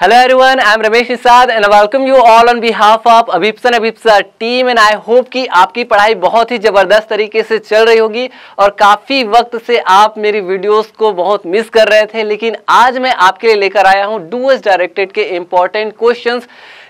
Hello everyone, I'm Ramesh Nisad and I welcome you all on behalf of Abhipsan Abhipsa team and I hope कि आपकी पढ़ाई बहुत ही ज़बरदस्त तरीके से चल रही होगी और काफ़ी वक्त से आप मेरी वीडियोस को बहुत मिस कर रहे थे लेकिन आज मैं आपके लिए लेकर आया हूँ डूएस डायरेक्टेड के इम्पॉर्टेंट क्वेश्चंस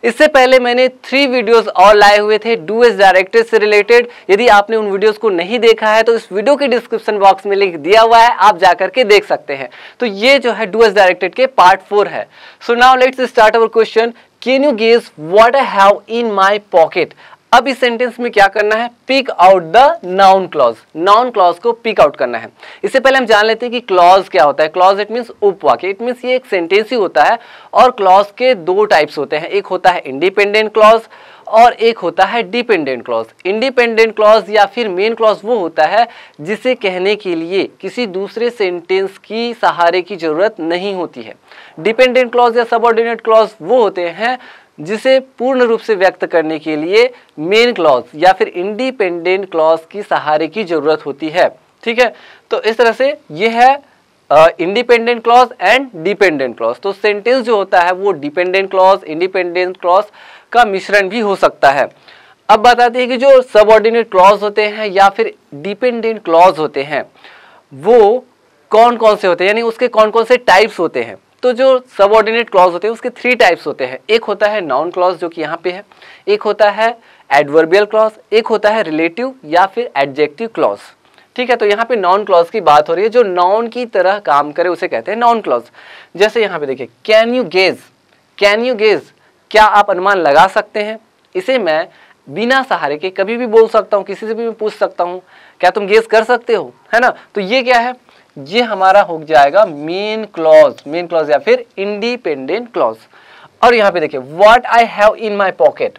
इससे पहले मैंने थ्री वीडियोस और लाए हुए थे डू एस डायरेक्टर से रिलेटेड यदि आपने उन वीडियोस को नहीं देखा है तो इस वीडियो के डिस्क्रिप्शन बॉक्स में लिंक दिया हुआ है आप जाकर के देख सकते हैं तो ये जो है डू एस डायरेक्टेड के पार्ट फोर है so now let's start our question can you guess what I have in my pocket अब इस सेंटेंस में क्या करना है pick out the noun clause noun clause को पिक आउट करना है इससे पहले हम जान लेते हैं कि क्लॉज क्या होता है क्लॉज इट मीन्स उपवाक्य इट मीन्स ये एक सेंटेंस ही होता है और क्लॉज के दो टाइप्स होते हैं एक होता है इंडिपेंडेंट क्लॉज और एक होता है डिपेंडेंट क्लॉज इंडिपेंडेंट क्लॉज या फिर मेन क्लॉज वो होता है जिसे कहने के लिए किसी दूसरे सेंटेंस की सहारे की ज़रूरत नहीं होती है डिपेंडेंट क्लॉज या सबॉर्डिनेट क्लॉज वो होते हैं जिसे पूर्ण रूप से व्यक्त करने के लिए मेन क्लॉज या फिर इंडिपेंडेंट क्लॉज की सहारे की जरूरत होती है ठीक है तो इस तरह से यह है independent clause and dependent clause तो सेंटेंस जो होता है वो डिपेंडेंट क्लॉज इंडिपेंडेंट क्लॉज का मिश्रण भी हो सकता है अब बताते हैं कि जो सबऑर्डिनेट क्लॉज होते हैं या फिर डिपेंडेंट क्लॉज होते हैं वो कौन कौन से होते हैं यानी उसके कौन कौन से टाइप्स होते हैं तो जो सबऑर्डिनेट क्लॉज होते हैं उसके थ्री टाइप्स होते हैं एक होता है नॉन क्लॉज जो कि यहाँ पे है एक होता है एडवर्बियल क्लॉज एक होता है रिलेटिव या फिर एडजेक्टिव क्लॉज ठीक है तो यहाँ पे नॉन क्लॉज की बात हो रही है जो नॉन की तरह काम करे उसे कहते हैं नॉन क्लॉज जैसे यहाँ पे देखिए can you guess can you guess क्या आप अनुमान लगा सकते हैं इसे मैं बिना सहारे के कभी भी बोल सकता हूँ किसी से भी मैं पूछ सकता हूँ क्या तुम गेज कर सकते हो है ना तो ये क्या है ये हमारा हो जाएगा मेन क्लॉज मेन क्लॉज या फिर इंडिपेंडेंट क्लॉज और यहां पे देखिए what I have in my pocket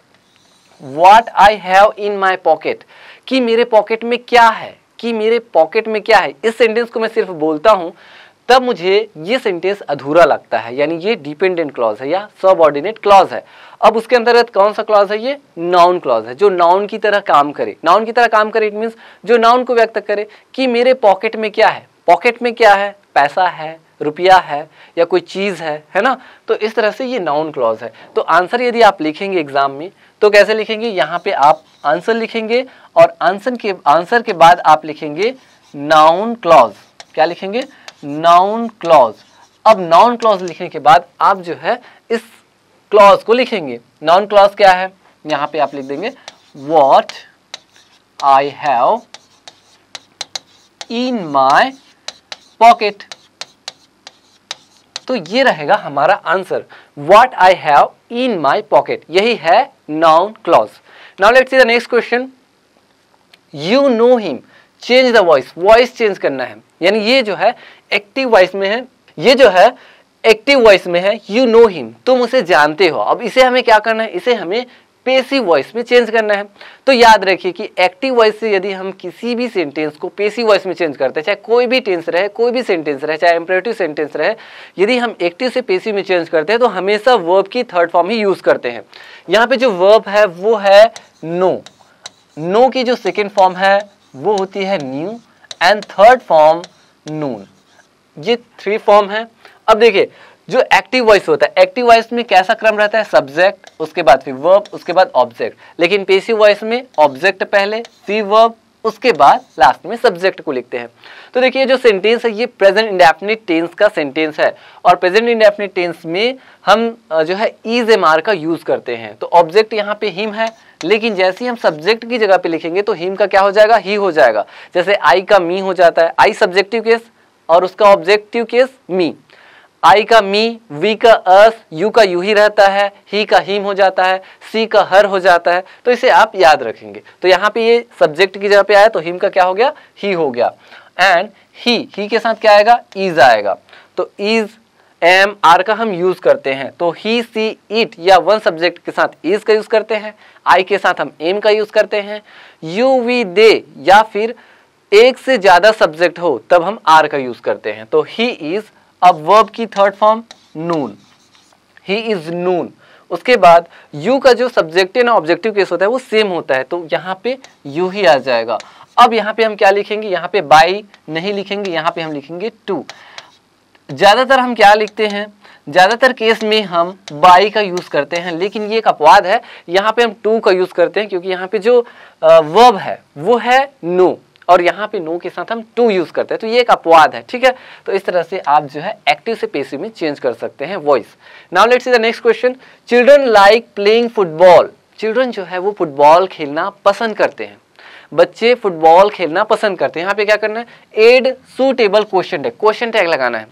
what I have in my pocket कि मेरे पॉकेट में क्या है कि मेरे पॉकेट में क्या है इस सेंटेंस को मैं सिर्फ बोलता हूं तब मुझे ये सेंटेंस अधूरा लगता है यानी ये डिपेंडेंट क्लॉज है या सबऑर्डिनेट क्लॉज है अब उसके अंतर्गत कौन सा क्लॉज है ये नाउन क्लॉज है जो नाउन की तरह काम करे नाउन की तरह काम करे इट मीन्स जो नाउन को व्यक्त करे कि मेरे पॉकेट में क्या है पॉकेट में क्या है पैसा है रुपया है या कोई चीज़ है है ना तो इस तरह से ये नाउन क्लॉज है तो आंसर यदि आप लिखेंगे एग्जाम में तो कैसे लिखेंगे यहाँ पे आप आंसर लिखेंगे और आंसर के आंसर के बाद आप लिखेंगे नाउन क्लॉज क्या लिखेंगे नाउन क्लॉज अब नाउन क्लॉज लिखने के बाद आप जो है इस क्लॉज को लिखेंगे नाउन क्लॉज क्या है यहाँ पे आप लिख देंगे what I have in my pocket तो ये रहेगा हमारा answer what I have in my pocket यही है noun clause now let see the next question you know him change the voice voice change करना है यानी ये जो है एक्टिव वॉइस में है ये जो है एक्टिव वॉइस में है यू नो हिम तुम उसे जानते हो अब इसे हमें क्या करना है इसे हमें पेसी वॉइस में चेंज करना है तो याद रखिए कि एक्टिव वॉइस से यदि हम किसी भी सेंटेंस को पेसी वॉइस में चेंज करते हैं चाहे कोई भी टेंस रहे कोई भी सेंटेंस रहे चाहे एम्परेटिव सेंटेंस रहे यदि हम एक्टिव से पेसी में चेंज करते हैं तो हमेशा वर्ब की थर्ड फॉर्म ही यूज़ करते हैं यहाँ पे जो वर्ब है वो है नो नो की जो सेकेंड फॉर्म है वो होती है knew and third form known ये थ्री फॉर्म है अब देखिए जो एक्टिव वॉइस होता है एक्टिव वॉइस में कैसा क्रम रहता है सब्जेक्ट उसके बाद फिर वर्ब उसके बाद ऑब्जेक्ट लेकिन पेसिव वॉइस में ऑब्जेक्ट पहले सी वर्ब उसके बाद लास्ट में सब्जेक्ट को लिखते हैं तो देखिए जो सेंटेंस है ये प्रेजेंट इंडेफिनिट टेंस का सेंटेंस है और प्रेजेंट इंडेफिनिट टेंस में हम जो है इज एम आर का यूज़ करते हैं तो ऑब्जेक्ट यहाँ पे हिम है लेकिन जैसे ही हम सब्जेक्ट की जगह पे लिखेंगे तो हिम का क्या हो जाएगा ही हो जाएगा जैसे आई का मी हो जाता है आई सब्जेक्टिव केस और उसका ऑब्जेक्टिव केस मी आई का मी वी का अस यू का यू ही रहता है ही का हीम हो जाता है सी का हर हो जाता है तो इसे आप याद रखेंगे तो यहाँ पे ये सब्जेक्ट की जगह पे आया तो हिम का क्या हो गया ही हो गया एंड ही ही के साथ क्या आएगा इज आएगा तो इज एम आर का हम यूज़ करते हैं तो ही सी इट या वन सब्जेक्ट के साथ इज का यूज़ करते हैं आई के साथ हम एम का यूज़ करते हैं यू वी दे या फिर एक से ज़्यादा सब्जेक्ट हो तब हम आर का यूज़ करते हैं तो ही इज़ अब वर्ब की third form known he is known उसके बाद यू का जो सब्जेक्टिव ना ऑब्जेक्टिव केस होता है वो सेम होता है तो यहाँ पे यू ही आ जाएगा अब यहाँ पे हम क्या लिखेंगे यहाँ पे बाई नहीं लिखेंगे यहाँ पे हम लिखेंगे टू ज़्यादातर हम क्या लिखते हैं ज़्यादातर केस में हम बाई का यूज़ करते हैं लेकिन ये एक अपवाद है यहाँ पे हम टू का यूज़ करते हैं क्योंकि यहाँ पे जो वर्ब है वो है नो और यहाँ पे नो के साथ हम टू यूज़ करते हैं तो ये एक अपवाद है ठीक है तो इस तरह से आप जो है एक्टिव से पेसिव में चेंज कर सकते हैं voice now let's the next question children like playing football children जो है वो फुटबॉल खेलना पसंद करते हैं बच्चे फुटबॉल खेलना पसंद करते हैं यहाँ पे क्या करना है add suitable question tag question tag लगाना है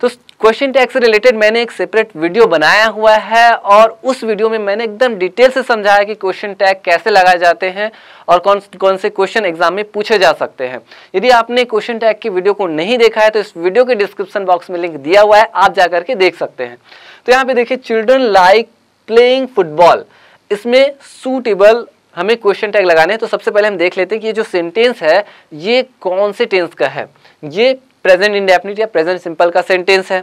तो क्वेश्चन टैग से रिलेटेड मैंने एक सेपरेट वीडियो बनाया हुआ है और उस वीडियो में मैंने एकदम डिटेल से समझाया कि क्वेश्चन टैग कैसे लगाए जाते हैं और कौन कौन से क्वेश्चन एग्जाम में पूछे जा सकते हैं यदि आपने क्वेश्चन टैग की वीडियो को नहीं देखा है तो इस वीडियो के डिस्क्रिप्शन बॉक्स में लिंक दिया हुआ है आप जाकर के देख सकते हैं तो यहाँ पे देखिए चिल्ड्रन लाइक प्लेइंग फुटबॉल इसमें सूटेबल हमें क्वेश्चन टैग लगाने हैं तो सबसे पहले हम देख लेते हैं कि ये जो सेंटेंस है ये कौन से टेंस का है ये प्रेजेंट इंडेफिनिट या प्रेजेंट सिंपल का सेंटेंस है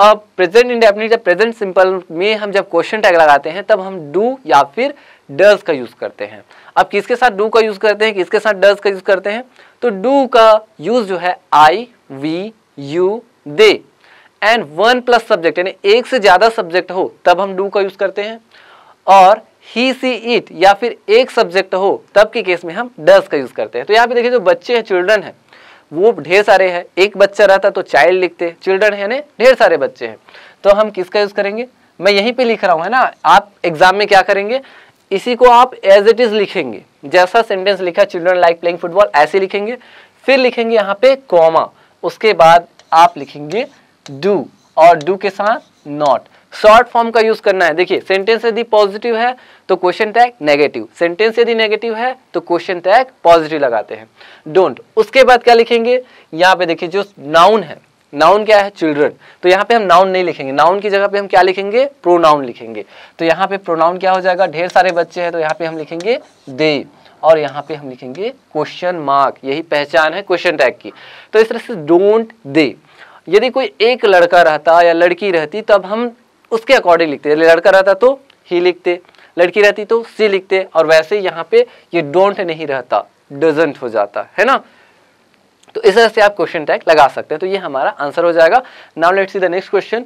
अब प्रेजेंट इंडेफिनिट या प्रेजेंट सिंपल में हम जब क्वेश्चन टैग लगाते हैं तब हम डू या फिर डज का यूज़ करते हैं अब किसके साथ डू का यूज़ करते हैं किसके साथ डज का यूज़ करते हैं तो डू का यूज़ जो है I we you they and one plus subject यानी एक से ज़्यादा सब्जेक्ट हो तब हम डू का यूज़ करते हैं और ही सी इट या फिर एक सब्जेक्ट हो तब के केस में हम डज का यूज़ करते हैं तो यहाँ पे देखिए जो बच्चे हैं चिल्ड्रन हैं वो ढेर सारे हैं एक बच्चा रहता तो चाइल्ड लिखते चिल्ड्रन है ना ढेर सारे बच्चे हैं तो हम किसका यूज़ करेंगे मैं यहीं पे लिख रहा हूँ है ना आप एग्जाम में क्या करेंगे इसी को आप एज इट इज़ लिखेंगे जैसा सेंटेंस लिखा चिल्ड्रन लाइक प्लेइंग फुटबॉल ऐसे लिखेंगे फिर लिखेंगे यहाँ पे कॉमा उसके बाद आप लिखेंगे डू और डू के साथ नॉट शॉर्ट फॉर्म का यूज करना है देखिए सेंटेंस यदि पॉजिटिव है तो क्वेश्चन टैग नेगेटिव सेंटेंस यदि नेगेटिव है तो क्वेश्चन टैग पॉजिटिव लगाते हैं डोंट उसके बाद क्या लिखेंगे यहाँ पे देखिए जो नाउन है नाउन क्या है चिल्ड्रन तो यहाँ पे हम नाउन नहीं लिखेंगे नाउन की जगह पे हम क्या लिखेंगे प्रोनाउन लिखेंगे तो यहाँ पे प्रोनाउन क्या हो जाएगा ढेर सारे बच्चे हैं तो यहाँ पे हम लिखेंगे दे और यहाँ पे हम लिखेंगे क्वेश्चन मार्क यही पहचान है क्वेश्चन टैग की तो इस तरह से डोंट दे यदि कोई एक लड़का रहता या लड़की रहती तब हम उसके अकॉर्डिंग लिखते लड़का रहता तो ही लिखते लड़की रहती तो सी लिखते और वैसे यहाँ पे ये डोंट नहीं रहता डजेंट हो जाता है ना तो इस तरह से आप क्वेश्चन टैग लगा सकते हैं तो ये हमारा आंसर हो जाएगा now let's see the next question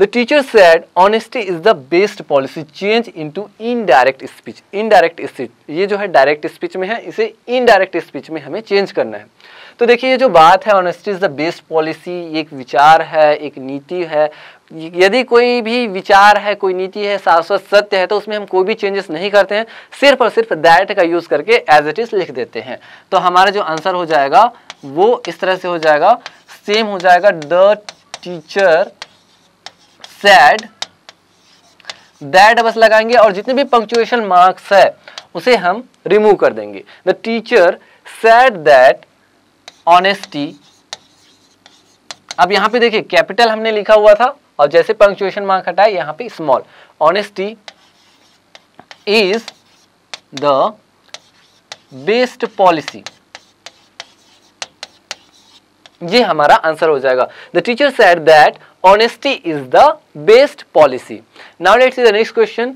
The teacher said honesty is the best policy change into indirect speech indirect speech ये जो है डायरेक्ट स्पीच में है इसे इनडायरेक्ट स्पीच में हमें चेंज करना है तो देखिए ये जो बात है honesty is the best policy एक विचार है एक नीति है यदि कोई भी विचार है कोई नीति है शाश्वत सत्य है तो उसमें हम कोई भी चेंजेस नहीं करते हैं सिर्फ और सिर्फ दैट का यूज़ करके एज इट इज़ लिख देते हैं तो हमारा जो आंसर हो जाएगा वो इस तरह से हो जाएगा सेम हो जाएगा द टीचर सैड दैट बस लगाएंगे और जितने भी पंक्चुएशन मार्क्स है उसे हम रिमूव कर देंगे the teacher said that honesty अब यहां पे देखिए कैपिटल हमने लिखा हुआ था और जैसे पंक्चुएशन मार्क हटाए यहां पे small honesty is the best policy ये हमारा आंसर हो जाएगा the teacher said that honesty is the best policy now let's see the next question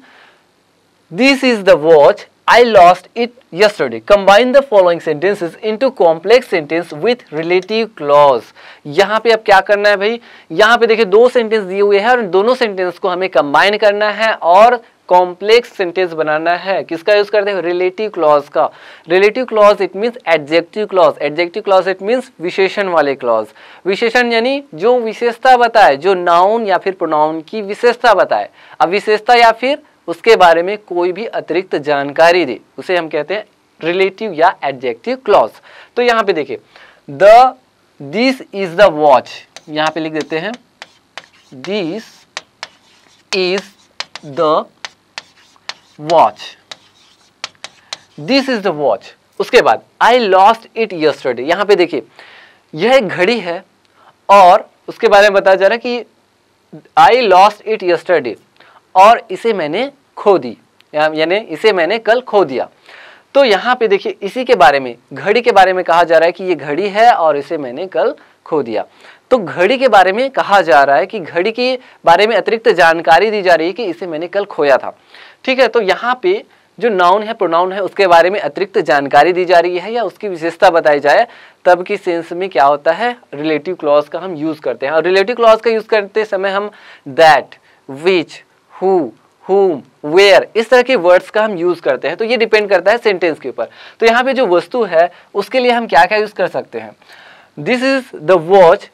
this is the watch I lost it yesterday. Combine the following sentences into complex sentence with relative clause. यहाँ पे अब क्या करना है भाई यहाँ पे देखिए दो सेंटेंस दिए हुए हैं और दोनों सेंटेंस को हमें कंबाइन करना है और कॉम्प्लेक्स सेंटेंस बनाना है किसका यूज करते हैं रिलेटिव क्लॉज का relative clause it means adjective clause adjective clause it means विशेषण वाले क्लॉज विशेषण यानी जो विशेषता बताए जो नाउन या फिर प्रोनाउन की विशेषता बताए अब विशेषता या फिर उसके बारे में कोई भी अतिरिक्त जानकारी दे उसे हम कहते हैं रिलेटिव या एडजेक्टिव क्लॉज तो यहां पे देखिए the this is the watch यहां पे लिख देते हैं this is the watch this is the watch उसके बाद आई लॉस्ट इट यस्टरडे यहां पे देखिए यह एक घड़ी है और उसके बारे में बताया जा रहा है कि आई लॉस्ट इट यस्टरडे और इसे मैंने खो दी यानी इसे मैंने कल खो दिया तो यहाँ पे देखिए इसी के बारे में घड़ी के बारे में कहा जा रहा है कि ये घड़ी है और इसे मैंने कल खो दिया तो घड़ी के बारे में कहा जा रहा है कि घड़ी के बारे में अतिरिक्त जानकारी दी जा रही है कि इसे मैंने कल खोया था ठीक है तो यहाँ पे जो नाउन है प्रोनाउन है उसके बारे में अतिरिक्त जानकारी दी जा रही है या उसकी विशेषता बताई जाए तब की सेंस में क्या होता है रिलेटिव क्लॉज का हम यूज़ करते हैं और रिलेटिव क्लॉज का यूज़ करते समय हम that which who whom, where इस तरह के वर्ड्स का हम यूज़ करते हैं तो ये डिपेंड करता है सेंटेंस के ऊपर तो यहाँ पे जो वस्तु है उसके लिए हम क्या क्या यूज़ कर सकते हैं दिस इज द वॉच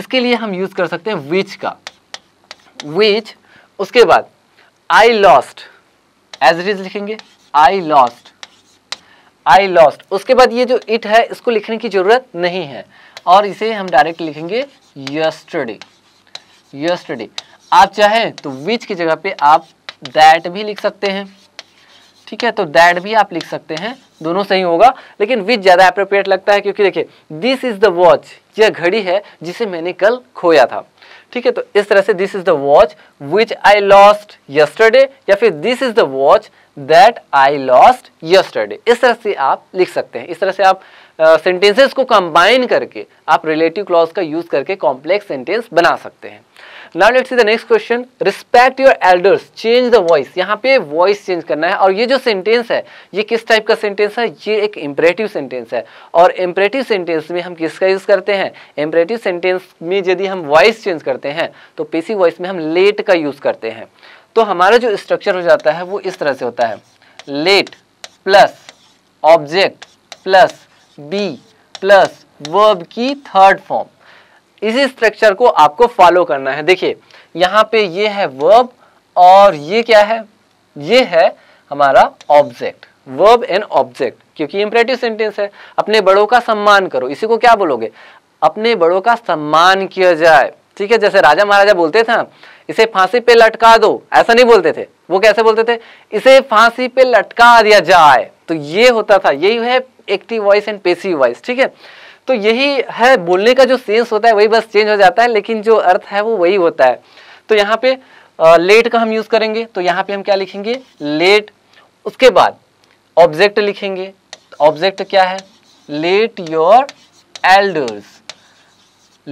इसके लिए हम यूज़ कर सकते हैं विच का विच उसके बाद I lost as it is लिखेंगे आई लॉस्ट आई लॉस्ट उसके बाद ये जो इट है इसको लिखने की ज़रूरत नहीं है और इसे हम डायरेक्ट लिखेंगे यस्टरडे यस्टरडे आप चाहें तो विच की जगह पे आप दैट भी लिख सकते हैं ठीक है तो दैट भी आप लिख सकते हैं दोनों सही होगा लेकिन विच ज़्यादा अप्रोप्रिएट लगता है क्योंकि देखिए दिस इज़ द वॉच यह घड़ी है जिसे मैंने कल खोया था ठीक है तो इस तरह से this is the watch which I lost yesterday या फिर this is the watch that I lost yesterday इस तरह से आप लिख सकते हैं इस तरह से आप सेंटेंसेस uh, को कंबाइन करके आप रिलेटिव क्लॉज का यूज़ करके कॉम्प्लेक्स सेंटेंस बना सकते हैं now let's see the next question respect your elders change the voice यहाँ पे वॉइस चेंज करना है और ये जो सेंटेंस है ये किस टाइप का सेंटेंस है ये एक इम्परेटिव सेंटेंस है और इम्परेटिव सेंटेंस में हम किसका यूज़ करते हैं इम्परेटिव सेंटेंस में यदि हम वॉइस चेंज करते हैं तो पेसी वॉइस में हम लेट का यूज़ करते हैं तो हमारा जो स्ट्रक्चर हो जाता है वो इस तरह से होता है let plus object plus be plus verb की थर्ड फॉर्म इसी स्ट्रक्चर को आपको फॉलो करना है देखिए यहाँ पे ये है वर्ब और ये क्या है ये है हमारा ऑब्जेक्ट वर्ब एंड ऑब्जेक्ट क्योंकि इंपरेटिव सेंटेंस है अपने बड़ों का सम्मान करो इसी को क्या बोलोगे अपने बड़ों का सम्मान किया जाए ठीक है जैसे राजा महाराजा बोलते थे इसे फांसी पे लटका दो ऐसा नहीं बोलते थे वो कैसे बोलते थे इसे फांसी पे लटका दिया जाए तो ये होता था यही है active voice and passive voice ठीक है तो यही है बोलने का जो सेंस होता है वही बस चेंज हो जाता है लेकिन जो अर्थ है वो वही होता है तो यहाँ पे लेट का हम यूज़ करेंगे तो यहाँ पे हम क्या लिखेंगे लेट उसके बाद ऑब्जेक्ट लिखेंगे ऑब्जेक्ट क्या है let your elders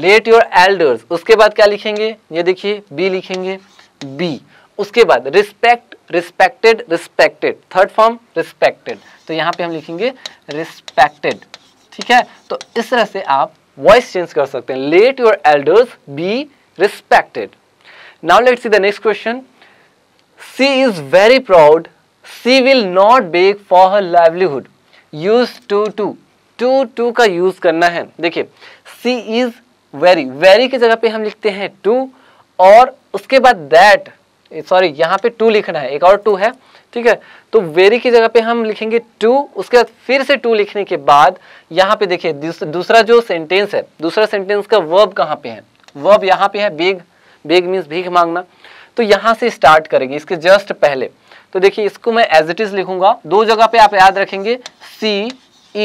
let your elders उसके बाद क्या लिखेंगे ये देखिए बी लिखेंगे बी उसके बाद respect respected respected third form respected तो यहाँ पे हम लिखेंगे रिस्पेक्टेड ठीक है तो इस तरह से आप वॉइस चेंज कर सकते हैं let your elders be respected now let see the next question she is very proud she will not bake for her livelihood use too too too too का यूज करना है देखिए सी इज वेरी वेरी की जगह पे हम लिखते हैं टू और उसके बाद दैट सॉरी यहां पे टू लिखना है एक और टू है ठीक है तो वेरी की जगह पे हम लिखेंगे टू उसके बाद फिर से टू लिखने के बाद यहाँ पे देखिए दूसरा जो सेंटेंस है दूसरा सेंटेंस का वर्ब कहाँ पे है वर्ब यहाँ पे है बेग बेग मीन्स भीख मांगना तो यहाँ से स्टार्ट करेंगे इसके जस्ट पहले तो देखिए इसको मैं एज इट इज लिखूंगा दो जगह पे आप याद रखेंगे she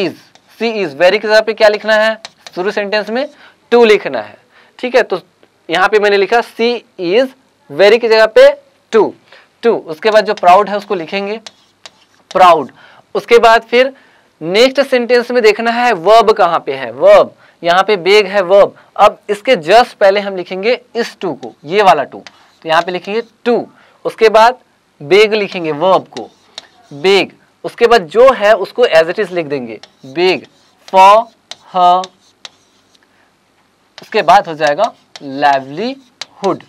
is she is very की जगह पे क्या लिखना है शुरू सेंटेंस में टू लिखना है ठीक है तो यहाँ पे मैंने लिखा सी इज वेरी की जगह पे टू टू उसके बाद जो प्राउड है उसको लिखेंगे प्राउड उसके बाद फिर नेक्स्ट सेंटेंस में देखना है वर्ब कहां पे है वर्ब यहां पे बेग है वर्ब अब इसके जस्ट पहले हम लिखेंगे इस टू को ये वाला टू तो यहां पे लिखेंगे टू उसके बाद बेग लिखेंगे वर्ब को बेग उसके बाद जो है उसको एज इट इज लिख देंगे बेग फॉर ह उसके बाद हो जाएगा लाइवलीहुड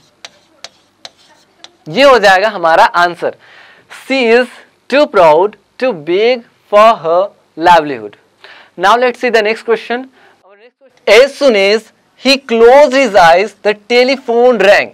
ये हो जाएगा हमारा answer she is too proud to beg for her livelihood now let see the next question as soon as he close is eyes the telephone rang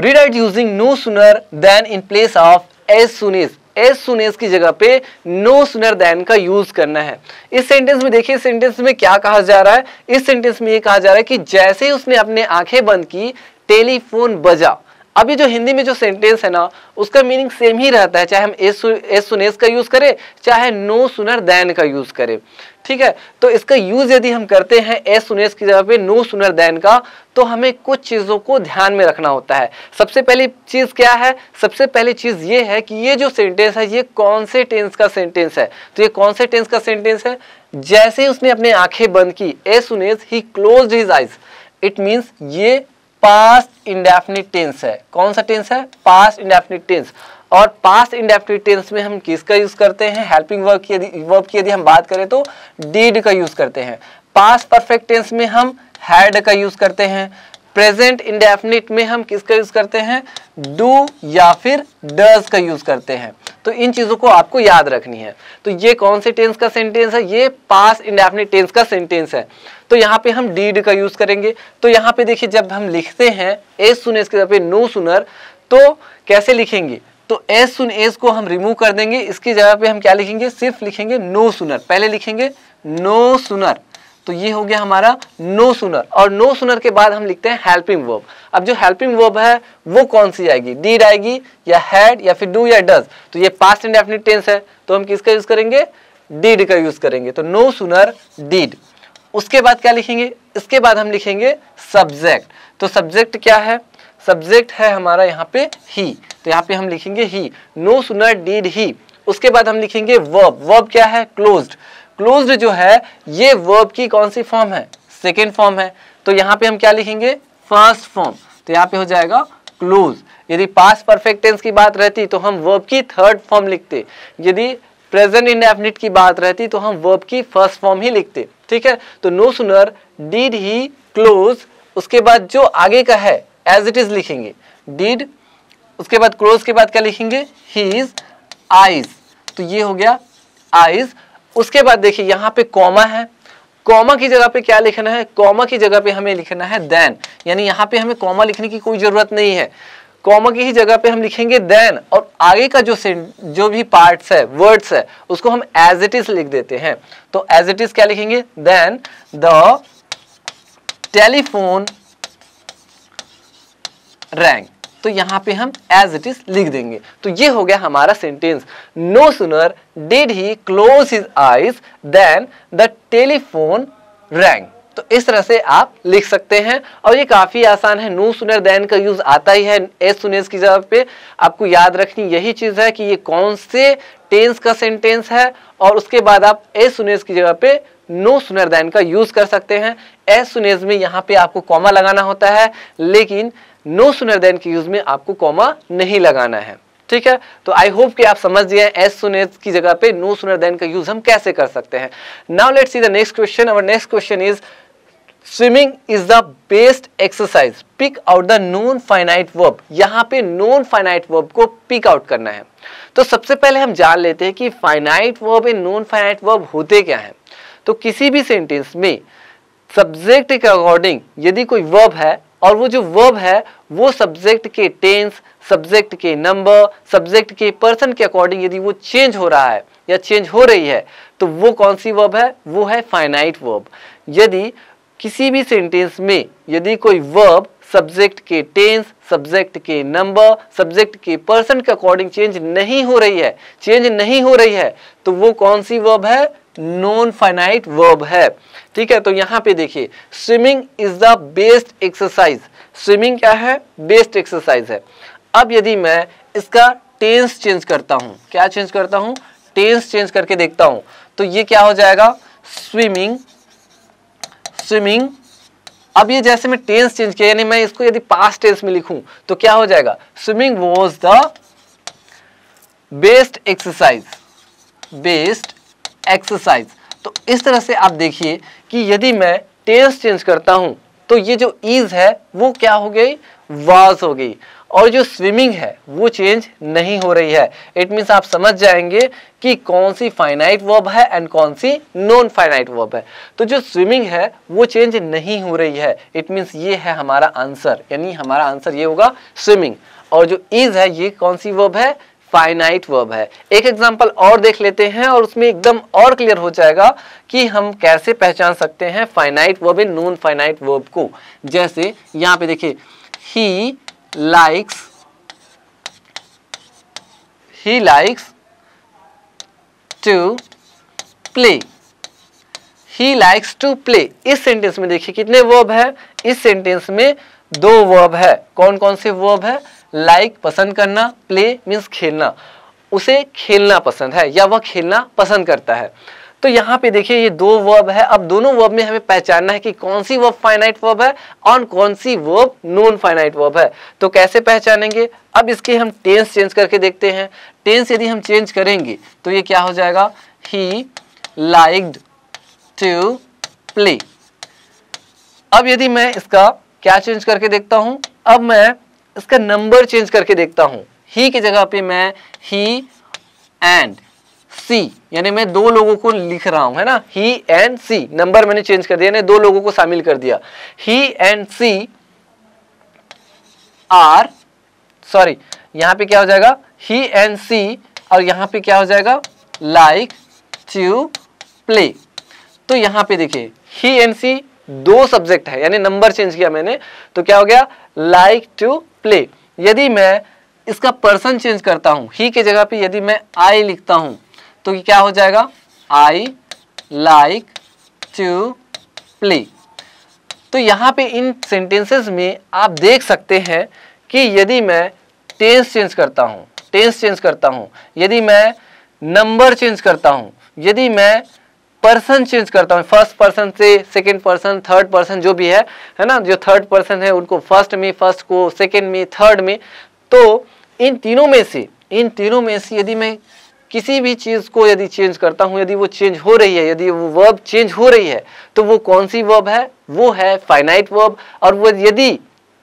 read it using no sooner than in place of as soon as as soon as की जगह पे no sooner then का use करना है इस sentence में देखिए sentence में क्या कहा जा रहा है इस सेंटेंस में ये कहा जा रहा है कि जैसे ही उसने अपने आंखें बंद की टेलीफोन बजा अब ये जो हिंदी में जो सेंटेंस है ना उसका मीनिंग सेम ही रहता है चाहे हम एस एस सुनेस का यूज़ करें चाहे नो सुनर दैन का यूज़ करें ठीक है तो इसका यूज़ यदि हम करते हैं एस सुनेस की जगह पे नो सुनर दैन का तो हमें कुछ चीज़ों को ध्यान में रखना होता है सबसे पहली चीज़ क्या है सबसे पहली चीज़ ये है कि ये जो सेंटेंस है ये कौन से टेंस का सेंटेंस है तो ये कौन से टेंस का सेंटेंस है जैसे ही उसने अपनी आंखें बंद की as soon as he close his eyes it means ये पास्ट इंडेफिनिट टेंस है कौन सा टेंस है पास्ट इंडेफिनिट टेंस और पास्ट इंडेफिनिट टेंस में हम किसका यूज करते हैं हेल्पिंग वर्ब की यदि वर्ब की यदि हम बात करें तो डीड का यूज करते हैं पास्ट परफेक्ट टेंस में हम हैड का यूज करते हैं प्रेजेंट इंडेफिनिट में हम किसका यूज करते हैं डू या फिर डज का यूज करते हैं तो इन चीज़ों को आपको याद रखनी है तो ये कौन से टेंस का सेंटेंस है ये पास इंडेफिनिट टेंस का सेंटेंस है तो यहाँ पे हम डीड का यूज़ करेंगे तो यहाँ पे देखिए जब हम लिखते हैं एस सुन एस के जगह पे नो सुनर तो कैसे लिखेंगे तो एस सुन एस को हम रिमूव कर देंगे इसकी जगह पे हम क्या लिखेंगे सिर्फ लिखेंगे नो सुनर पहले लिखेंगे नो सुनर तो ये हो गया हमारा नो सुनर और नो सुनर के बाद हम लिखते हैं हेल्पिंग वर्ब अब जो हेल्पिंग वर्ब है वो कौन सी आएगी डीड आएगी या हैड या फिर डू या डज तो ये पास्ट एंड डेफिनेट टेंस है तो हम किसका यूज करेंगे डीड का यूज करेंगे तो नो सुनर डीड उसके बाद क्या लिखेंगे इसके बाद हम लिखेंगे सब्जेक्ट तो सब्जेक्ट क्या है सब्जेक्ट है हमारा यहाँ पे ही तो यहाँ पे हम लिखेंगे ही नो सुनर डीड ही उसके बाद हम लिखेंगे वर्ब वर्ब क्या है क्लोज्ड क्लोज्ड जो है ये वर्ब की कौन सी फॉर्म है सेकेंड फॉर्म है तो यहाँ पे हम क्या लिखेंगे फर्स्ट फॉर्म तो यहाँ पे हो जाएगा क्लोज यदि पास परफेक्ट टेंस की बात रहती तो हम वर्ब की थर्ड फॉर्म लिखते यदि प्रेजेंट इंडेफिनिट की बात रहती तो हम वर्ब की फर्स्ट फॉर्म ही लिखते ठीक है तो नो सुनर डीड ही क्लोज उसके बाद जो आगे का है एज इट इज लिखेंगे डीड उसके बाद क्लोज के बाद क्या लिखेंगे ही इज आइज तो ये हो गया आइज उसके बाद देखिए यहाँ पे कॉमा है कॉमा की जगह पे क्या लिखना है कॉमा की जगह पे हमें लिखना है देन यानी यहाँ पे हमें कॉमा लिखने की कोई ज़रूरत नहीं है कॉमा की ही जगह पे हम लिखेंगे देन और आगे का जो जो भी पार्ट्स है वर्ड्स है उसको हम एज इट इज लिख देते हैं तो एज इट इज क्या लिखेंगे देन द टेलीफोन रैंक तो यहाँ पे हम एज इट इज लिख देंगे तो ये हो गया हमारा sentence no sooner did he close his eyes than the telephone rang तो इस तरह से आप लिख सकते हैं और ये काफ़ी आसान है नो सुनर देन का यूज़ आता ही है एस सुनेस की जगह पे आपको याद रखनी यही चीज़ है कि ये कौन से टेंस का सेंटेंस है और उसके बाद आप एस सुनेस की जगह पे नो सुनर देन का यूज़ कर सकते हैं एस सुनेस में यहाँ पे आपको कॉमा लगाना होता है लेकिन नो सुनर देन के यूज में आपको कॉमा नहीं लगाना है ठीक है तो आई होप कि आप समझ गए एस सुन एज की जगह पे नो सुनर देन का यूज हम कैसे कर सकते हैं now let see the next question our next question is swimming is the best exercise pick out the non finite verb यहाँ पे नॉन फाइनाइट वर्ब को पिक आउट करना है तो सबसे पहले हम जान लेते हैं कि finite verb and non finite verb होते क्या है तो किसी भी सेंटेंस में सब्जेक्ट के अकॉर्डिंग यदि कोई वर्ब है और वो जो वर्ब है वो सब्जेक्ट के टेंस सब्जेक्ट के नंबर सब्जेक्ट के पर्सन के अकॉर्डिंग यदि वो चेंज हो रहा है या चेंज हो रही है तो वो कौन सी वर्ब है वो है फाइनाइट वर्ब यदि किसी भी सेंटेंस में यदि कोई वर्ब सब्जेक्ट के टेंस सब्जेक्ट के नंबर सब्जेक्ट के पर्सन के अकॉर्डिंग चेंज नहीं हो रही है चेंज नहीं हो रही है तो वो कौन सी वर्ब है नॉन फाइनाइट वर्ब है ठीक है तो यहाँ पे देखिए swimming is the best exercise swimming क्या है बेस्ट एक्सरसाइज है अब यदि मैं इसका टेंस चेंज करता हूँ क्या चेंज करता हूँ टेंस चेंज करके देखता हूँ तो ये क्या हो जाएगा स्विमिंग स्विमिंग अब ये जैसे मैं टेंस चेंज किया यानी मैं इसको यदि पास्ट टेंस में लिखूं तो क्या हो जाएगा swimming was the best exercise best exercise तो इस तरह से आप देखिए कि यदि मैं टेंस चेंज करता हूँ तो ये जो ईज है वो क्या हो गई वाज हो गई और जो स्विमिंग है वो चेंज नहीं हो रही है इट मीन्स आप समझ जाएंगे कि कौन सी फाइनाइट वर्ब है एंड कौन सी नॉन फाइनाइट वर्ब है तो जो स्विमिंग है वो चेंज नहीं हो रही है इट मीन्स ये है हमारा आंसर यानी हमारा आंसर ये होगा स्विमिंग और जो इज है ये कौन सी वर्ब है फाइनाइट वर्ब है एक एग्जाम्पल और देख लेते हैं और उसमें एकदम और क्लियर हो जाएगा कि हम कैसे पहचान सकते हैं finite verb and non finite verb को जैसे यहां पे देखिए he likes he likes to play he likes to play इस सेंटेंस में देखिए कितने वर्ब है इस सेंटेंस में दो वर्ब है कौन कौन से वर्ब है लाइक पसंद करना प्ले मीन्स खेलना उसे खेलना पसंद है या वह खेलना पसंद करता है तो यहाँ पे देखिए ये दो वर्ब है अब दोनों वर्ब में हमें पहचानना है कि कौन सी वर्ब फाइनाइट वर्ब है और कौन सी वर्ब नॉन फाइनाइट वर्ब है तो कैसे पहचानेंगे अब इसके हम टेंस चेंज करके देखते हैं टेंस यदि हम चेंज करेंगे तो ये क्या हो जाएगा ही लाइक्ड टू प्ले अब यदि मैं इसका क्या चेंज करके देखता हूं अब मैं इसका नंबर चेंज करके देखता हूं ही की जगह पे मैं ही एंड सी यानी मैं दो लोगों को लिख रहा हूं है ना ही एंड सी नंबर मैंने चेंज कर दिया यानी दो लोगों को शामिल कर दिया he and she are sorry यहां पे क्या हो जाएगा ही एंड सी और यहां पे क्या हो जाएगा लाइक टू प्ले तो यहां पे देखिए ही एंड सी दो सब्जेक्ट है यानी नंबर चेंज किया मैंने तो क्या हो गया लाइक टू प्ले यदि मैं इसका पर्सन चेंज करता हूँ ही के जगह पे यदि मैं आई लिखता हूँ तो क्या हो जाएगा आई लाइक टू प्ले तो यहाँ पे इन सेंटेंसेस में आप देख सकते हैं कि यदि मैं टेंस चेंज करता हूँ टेंस चेंज करता हूँ यदि मैं नंबर चेंज करता हूँ यदि मैं पर्सन चेंज करता हूँ फर्स्ट पर्सन से सेकेंड पर्सन थर्ड पर्सन जो भी है है ना जो थर्ड पर्सन है उनको फर्स्ट में फर्स्ट को सेकेंड में थर्ड में तो इन तीनों में से इन तीनों में से यदि मैं किसी भी चीज़ को यदि चेंज करता हूँ यदि वो चेंज हो रही है यदि वो वर्ब चेंज हो रही है तो वो कौन सी वर्ब है वो है फाइनाइट वर्ब और वो यदि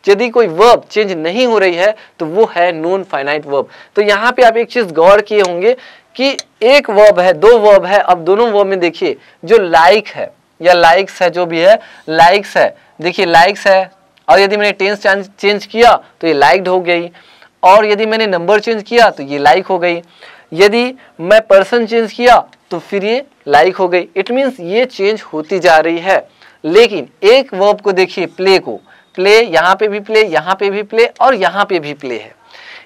यदि कोई वर्ब चेंज नहीं हो रही है तो वो है नॉन फाइनाइट वर्ब तो यहाँ पे आप एक चीज़ गौर किए होंगे कि एक वर्ब है दो वर्ब है अब दोनों वर्ब में देखिए जो लाइक है या लाइक्स है जो भी है लाइक्स है देखिए लाइक्स है और यदि मैंने टेंस चेंज किया तो ये लाइक्ड हो गई और यदि मैंने नंबर चेंज किया तो ये लाइक हो गई यदि मैं पर्सन चेंज किया तो फिर ये लाइक हो गई इट मीन्स ये चेंज होती जा रही है लेकिन एक वर्ब को देखिए प्ले को प्ले यहाँ पे भी प्ले यहाँ पे भी प्ले और यहाँ पे भी प्ले है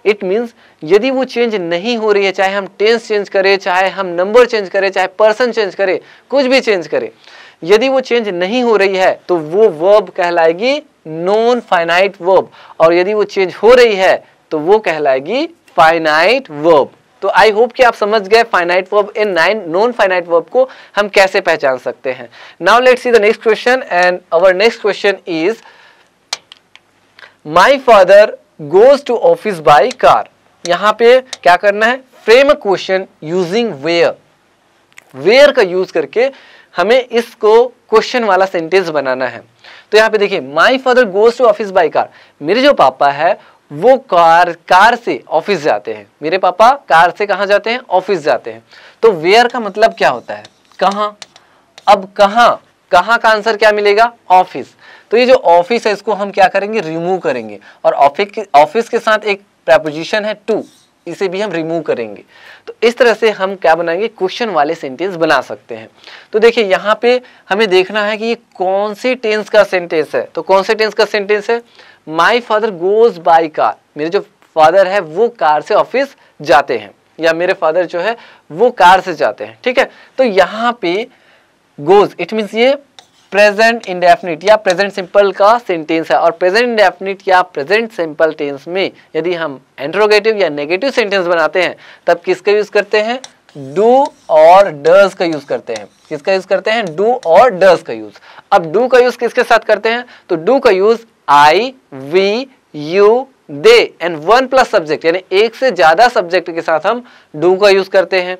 इट मीन्स यदि वो चेंज नहीं हो रही है चाहे हम टेंस चेंज करें चाहे हम नंबर चेंज करें चाहे पर्सन चेंज करें कुछ भी चेंज करें यदि वो चेंज नहीं हो रही है तो वो वर्ब कहलाएगी नॉन फाइनाइट वर्ब और यदि वो चेंज हो रही है तो वो कहलाएगी फाइनाइट वर्ब तो आई होप कि आप समझ गए फाइनाइट वर्ब इन नाइन नॉन फाइनाइट वर्ब को हम कैसे पहचान सकते हैं now let see the next question and our next question is my father goes to office by car यहां पे क्या करना है frame question using where where का यूज करके हमें इसको क्वेश्चन वाला सेंटेंस बनाना है तो यहां पे देखिए my father goes to office by car मेरे जो पापा है वो कार कार से ऑफिस जाते हैं मेरे पापा कार से कहा जाते हैं ऑफिस जाते हैं तो वेयर का मतलब क्या होता है कहा अब कहा का आंसर क्या मिलेगा ऑफिस तो ये जो ऑफिस है इसको हम क्या करेंगे रिमूव करेंगे और ऑफिस के साथ एक प्रपोजिशन है टू इसे भी हम रिमूव करेंगे तो इस तरह से हम क्या बनाएंगे क्वेश्चन वाले सेंटेंस बना सकते हैं तो देखिए यहाँ पे हमें देखना है कि ये कौन से टेंस का सेंटेंस है तो कौन से टेंस का सेंटेंस है my father goes by car मेरे जो फादर है वो कार से ऑफिस जाते हैं या मेरे फादर जो है वो कार से जाते हैं ठीक है तो यहाँ पे गोज इट मीन्स ये प्रेजेंट इंडेफिनिट या प्रेजेंट सिंपल का सेंटेंस है और प्रेजेंट इंडेफिनिट या प्रेजेंट सिंपल टेंस में यदि हम एंट्रोगेटिव या नेगेटिव सेंटेंस बनाते हैं तब किसका यूज करते हैं डू और डज का यूज करते हैं किसका यूज करते हैं डू और डज का यूज अब डू का यूज किसके साथ करते हैं तो डू का use I we you they and one plus subject यानी एक से ज्यादा सब्जेक्ट के साथ हम डू का यूज करते हैं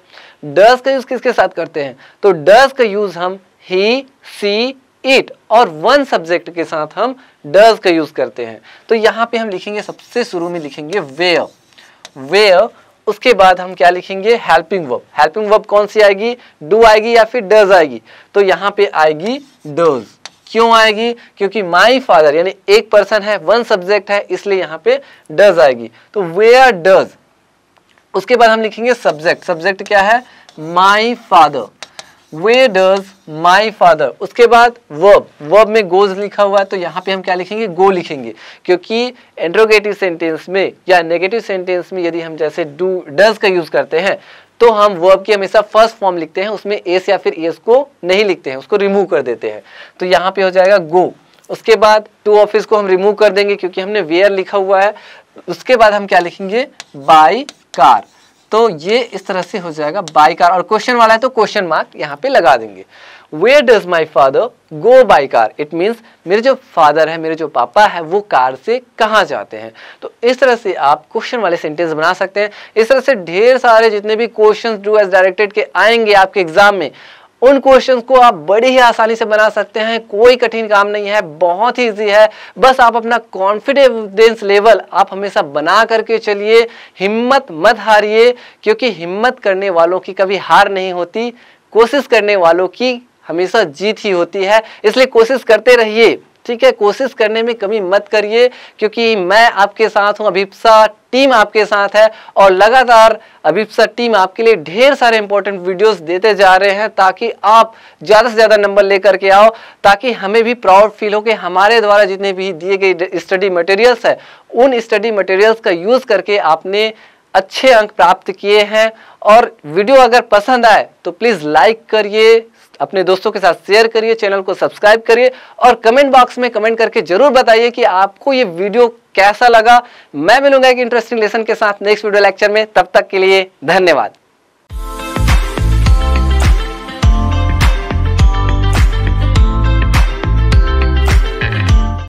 डज का यूज किसके साथ करते हैं तो डज का यूज हम ही सी इट और वन सब्जेक्ट के साथ हम डज का यूज करते हैं तो यहां पे हम लिखेंगे सबसे शुरू में लिखेंगे वेयर वेयर उसके बाद हम क्या लिखेंगे हेल्पिंग वर्ब हेल्पिंग वर्ब कौन सी आएगी डू आएगी या फिर डज आएगी तो यहां पे आएगी डज क्यों आएगी क्योंकि माई फादर यानी एक पर्सन है वन सब्जेक्ट है इसलिए यहां पे डज आएगी तो वेयर डज उसके बाद हम लिखेंगे सब्जेक्ट सब्जेक्ट क्या है my father where does my father उसके बाद वर्ब वर्ब में गोज लिखा हुआ है तो यहाँ पे हम क्या लिखेंगे गो लिखेंगे क्योंकि एंड्रोगेटिव सेंटेंस में या नेगेटिव सेंटेंस में यदि हम जैसे डू डज का यूज करते हैं तो हम वर्ब की हमेशा फर्स्ट फॉर्म लिखते हैं उसमें एस या फिर एस को नहीं लिखते हैं उसको रिमूव कर देते हैं तो यहाँ पे हो जाएगा गो उसके बाद टू ऑफिस को हम रिमूव कर देंगे क्योंकि हमने वेयर लिखा हुआ है उसके बाद हम क्या लिखेंगे बाई कार तो ये इस तरह से हो जाएगा बाई कार और क्वेश्चन वाला है तो क्वेश्चन मार्क यहाँ पे लगा देंगे where does my father go by car it means मेरे जो फादर है मेरे जो पापा है वो कार से कहाँ जाते हैं तो इस तरह से आप क्वेश्चन वाले सेंटेंस बना सकते हैं इस तरह से ढेर सारे जितने भी क्वेश्चन डू एज डायरेक्टेड के आएंगे आपके एग्जाम में उन क्वेश्चन को आप बड़ी ही आसानी से बना सकते हैं कोई कठिन काम नहीं है बहुत ही ईजी है बस आप अपना कॉन्फिडेंस लेवल आप हमेशा बना करके चलिए हिम्मत मत हारिए क्योंकि हिम्मत करने वालों की कभी हार नहीं होती कोशिश करने वालों की हमेशा जीत ही होती है इसलिए कोशिश करते रहिए ठीक है कोशिश करने में कमी मत करिए क्योंकि मैं आपके साथ हूँ अभिप्सा टीम आपके साथ है और लगातार अभिप्सा टीम आपके लिए ढेर सारे इंपॉर्टेंट वीडियोस देते जा रहे हैं ताकि आप ज़्यादा से ज़्यादा नंबर लेकर के आओ ताकि हमें भी प्राउड फील हो कि हमारे द्वारा जितने भी दिए गए स्टडी मटेरियल्स है उन स्टडी मटेरियल्स का यूज़ करके आपने अच्छे अंक प्राप्त किए हैं और वीडियो अगर पसंद आए तो प्लीज़ लाइक करिए अपने दोस्तों के साथ शेयर करिए चैनल को सब्सक्राइब करिए और कमेंट बॉक्स में कमेंट करके जरूर बताइए कि आपको ये वीडियो कैसा लगा मैं मिलूंगा एक इंटरेस्टिंग लेसन के साथ नेक्स्ट वीडियो लेक्चर में तब तक के लिए धन्यवाद